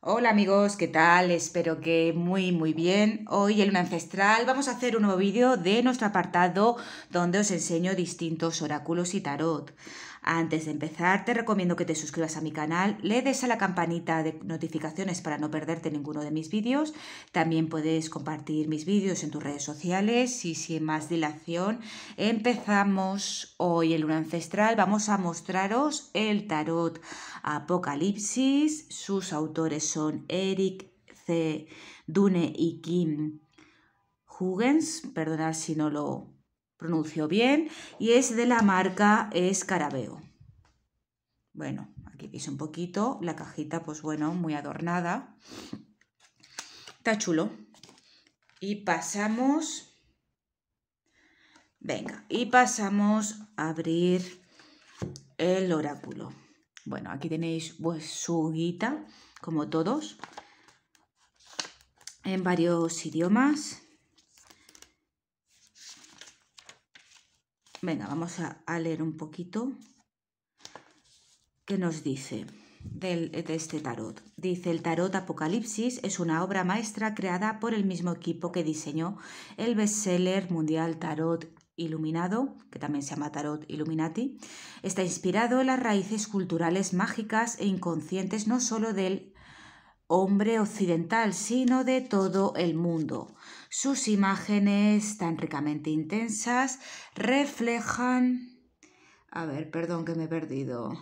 Hola amigos, ¿qué tal? Espero que muy muy bien. Hoy en Luna Ancestral vamos a hacer un nuevo vídeo de nuestro apartado donde os enseño distintos oráculos y tarot. Antes de empezar, te recomiendo que te suscribas a mi canal, le des a la campanita de notificaciones para no perderte ninguno de mis vídeos. También puedes compartir mis vídeos en tus redes sociales y sin más dilación, empezamos hoy el Luna Ancestral. Vamos a mostraros el tarot Apocalipsis. Sus autores son Eric C. Dune y Kim Huggins, Perdonad si no lo pronuncio bien, y es de la marca Escarabeo. Bueno, aquí veis un poquito, la cajita, pues bueno, muy adornada. Está chulo. Y pasamos... Venga, y pasamos a abrir el oráculo. Bueno, aquí tenéis pues su guita, como todos, en varios idiomas. Venga, vamos a, leer un poquito qué nos dice del, de este tarot. Dice, el tarot Apocalipsis es una obra maestra creada por el mismo equipo que diseñó el bestseller mundial Tarot Iluminado, que también se llama Tarot Illuminati, está inspirado en las raíces culturales mágicas e inconscientes no solo del hombre occidental, sino de todo el mundo. Sus imágenes tan ricamente intensas reflejan... A ver, perdón que me he perdido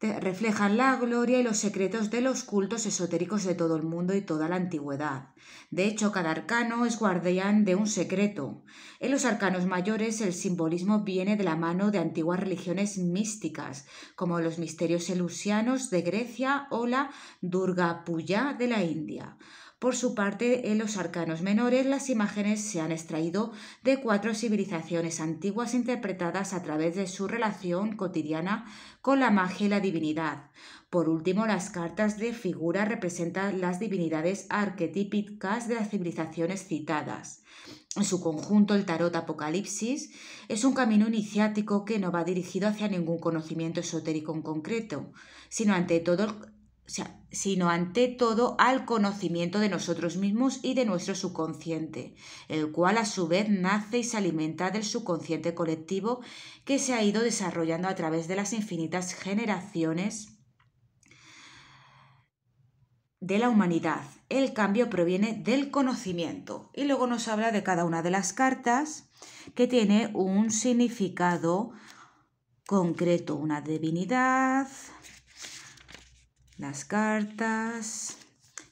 reflejan la gloria y los secretos de los cultos esotéricos de todo el mundo y toda la antigüedad. De hecho, cada arcano es guardián de un secreto. En los arcanos mayores el simbolismo viene de la mano de antiguas religiones místicas, como los misterios elusianos de Grecia o la Durga Puya de la India. Por su parte, en los arcanos menores las imágenes se han extraído de cuatro civilizaciones antiguas interpretadas a través de su relación cotidiana con la magia y la divinidad. Por último, las cartas de figura representan las divinidades arquetípicas de las civilizaciones citadas. En su conjunto, el tarot Apocalipsis es un camino iniciático que no va dirigido hacia ningún conocimiento esotérico en concreto, sino ante todo sino ante todo al conocimiento de nosotros mismos y de nuestro subconsciente, el cual a su vez nace y se alimenta del subconsciente colectivo que se ha ido desarrollando a través de las infinitas generaciones de la humanidad. El cambio proviene del conocimiento. Y luego nos habla de cada una de las cartas que tiene un significado concreto, una divinidad, las cartas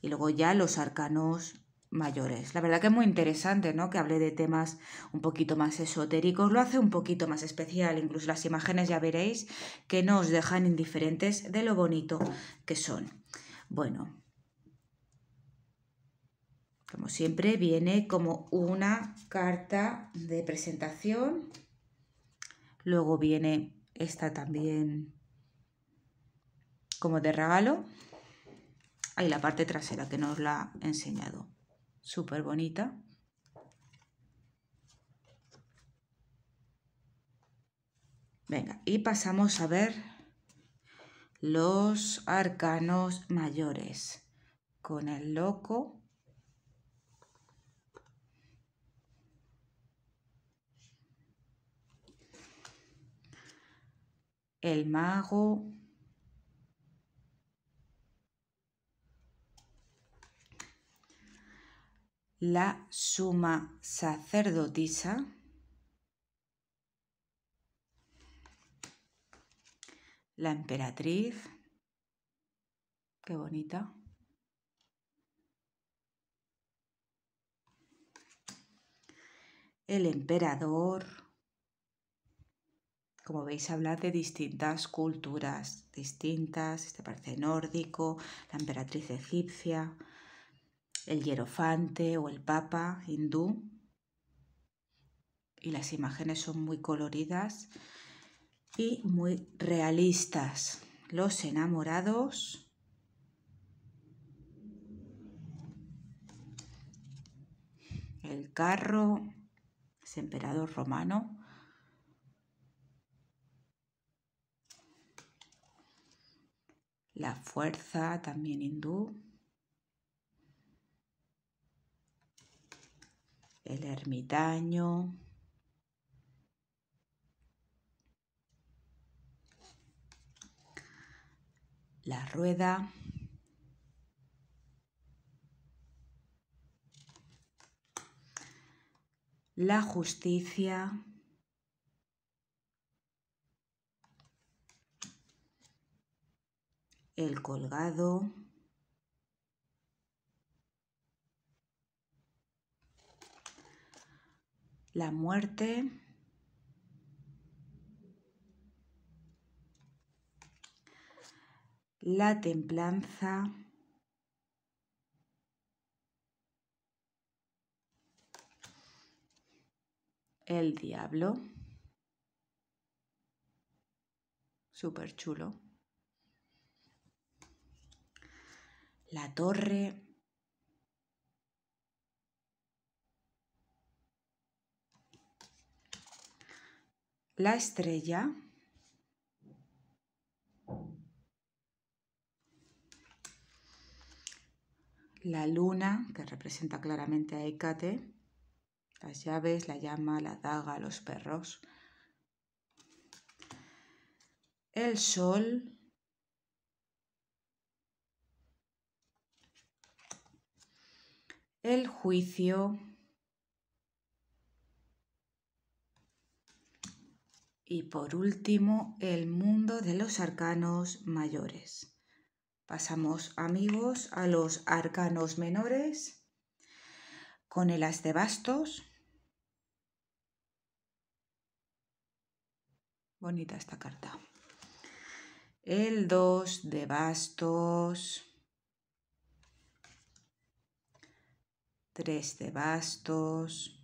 y luego ya los arcanos mayores. La verdad que es muy interesante, ¿no? Que hable de temas un poquito más esotéricos, lo hace un poquito más especial, incluso las imágenes ya veréis que no os dejan indiferentes de lo bonito que son. Bueno, como siempre viene como una carta de presentación, luego viene esta también como de regalo. hay la parte trasera que nos la ha enseñado. Súper bonita. Venga, y pasamos a ver los arcanos mayores con el loco. El mago. la suma sacerdotisa la emperatriz. Qué bonita. El emperador. Como veis, hablar de distintas culturas, distintas, este parece nórdico, la emperatriz egipcia, el hierofante o el papa hindú. Y las imágenes son muy coloridas y muy realistas. Los enamorados el carro, ese emperador romano. La fuerza también hindú. el ermitaño, la rueda, la justicia, el colgado, la muerte, la templanza, el diablo, super chulo, la torre, la estrella la luna, que representa claramente a Hécate, las llaves, la llama, la daga, los perros, el sol, el juicio, y por último el mundo de los arcanos mayores. Pasamos amigos a los arcanos menores con el as de bastos. Bonita esta carta. El 2 de bastos. 3 de bastos.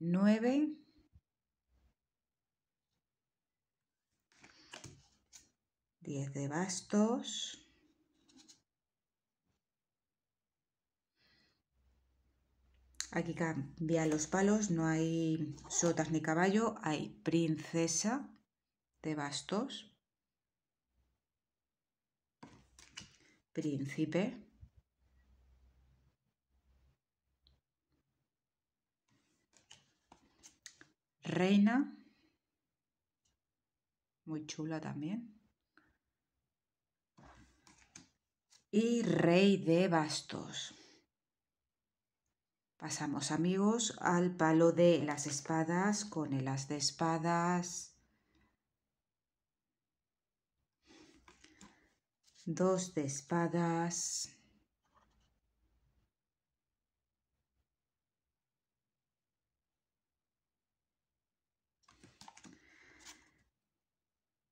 9, 10 de bastos, Aquí cambian los palos, no hay sotas ni caballo, hay princesa de bastos, príncipe, Reina, muy chula también. Y Rey de bastos. Pasamos amigos al palo de las espadas con el de espadas. Dos de espadas.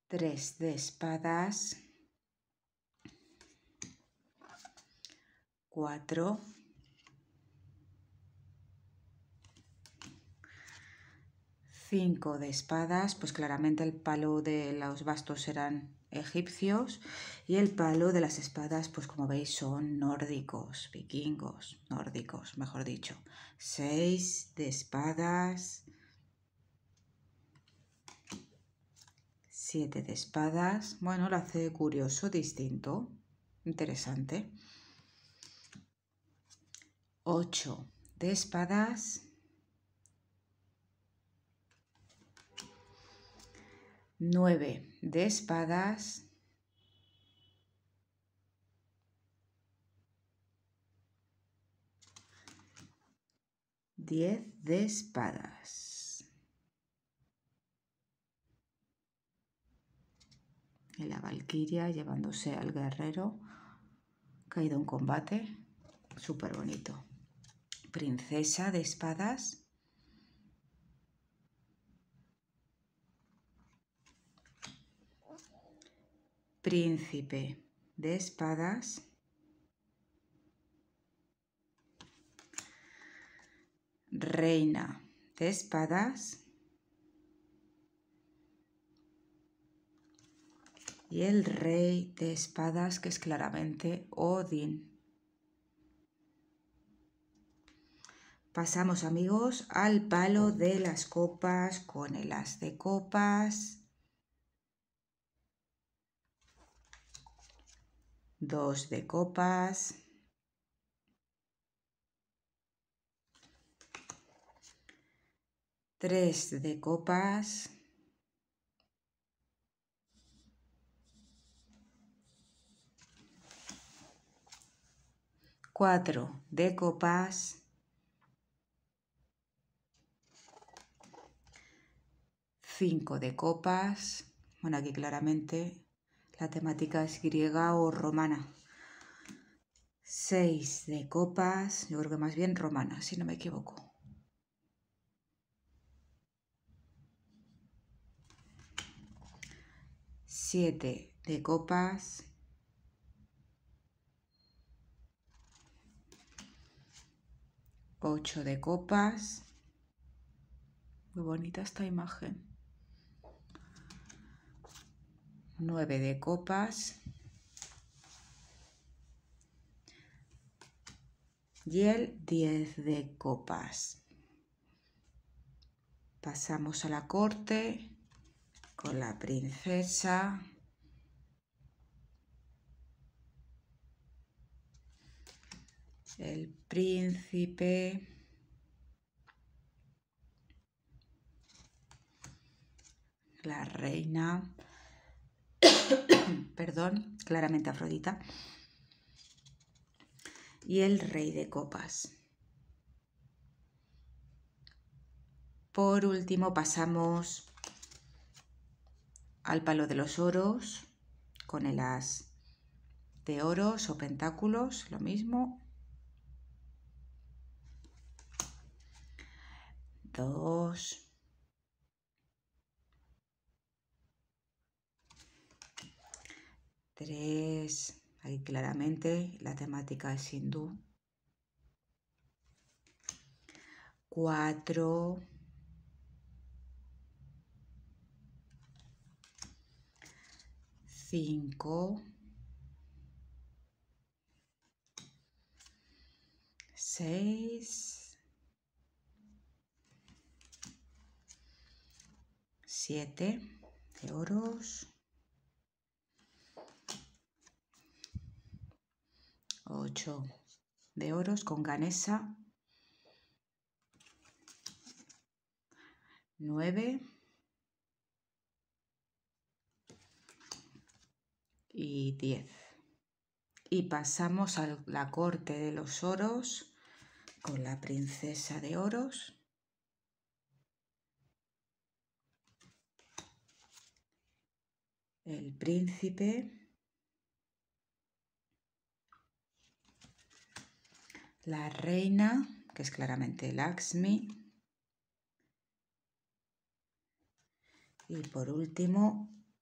Tres de espadas, 4, 5 de espadas, pues claramente el palo de los bastos eran egipcios y el palo de las espadas, pues como veis, son nórdicos, vikingos, nórdicos, mejor dicho. 6 de espadas, Siete de espadas. Bueno, lo hace curioso, distinto, interesante. Ocho de espadas. Nueve de espadas. Diez de espadas. la valquiria llevándose al guerrero caído en combate. Súper bonito. Princesa de espadas. Príncipe de espadas. Reina de espadas. y el rey de espadas que es claramente Odín. Pasamos amigos al palo de las copas con el as de copas. Dos de copas. Tres de copas. 4. De copas. 5 de copas. Bueno, aquí claramente la temática es griega o romana. 6 de copas. Yo creo que más bien romana, si no me equivoco. Siete de copas. 8 de copas. Muy bonita esta imagen. 9 de copas. Y el 10 de copas. Pasamos a la corte con la princesa. el príncipe. La reina. Perdón, claramente Afrodita. Y el rey de copas. Por último pasamos al palo de los oros con el as de oros o pentáculos, lo mismo, 2 3 Aquí claramente la temática es Hindu 4 5 6 7 de oros, 8 de oros con ganesa, 9 y 10. Y pasamos a la corte de los oros con la princesa de oros. el príncipe, la reina, que es claramente axmi, y por último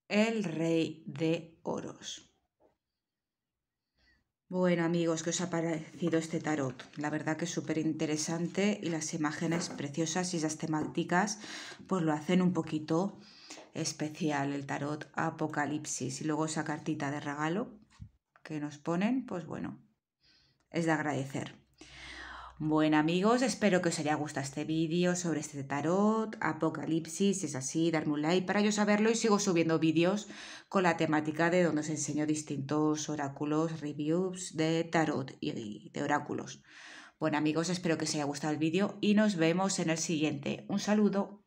el rey de oros. Bueno amigos, ¿qué os ha parecido este tarot? La verdad que es súper interesante y las imágenes preciosas y las temáticas pues lo hacen un poquito especial, el tarot Apocalipsis. Y luego esa cartita de regalo que nos ponen, pues bueno, es de agradecer. Bueno amigos, espero que os haya gustado este vídeo sobre este tarot, apocalipsis, si es así, darme un like para yo saberlo y sigo subiendo vídeos con la temática de donde os enseño distintos oráculos, reviews de tarot y de oráculos. Bueno amigos, espero que os haya gustado el vídeo y nos vemos en el siguiente. Un saludo.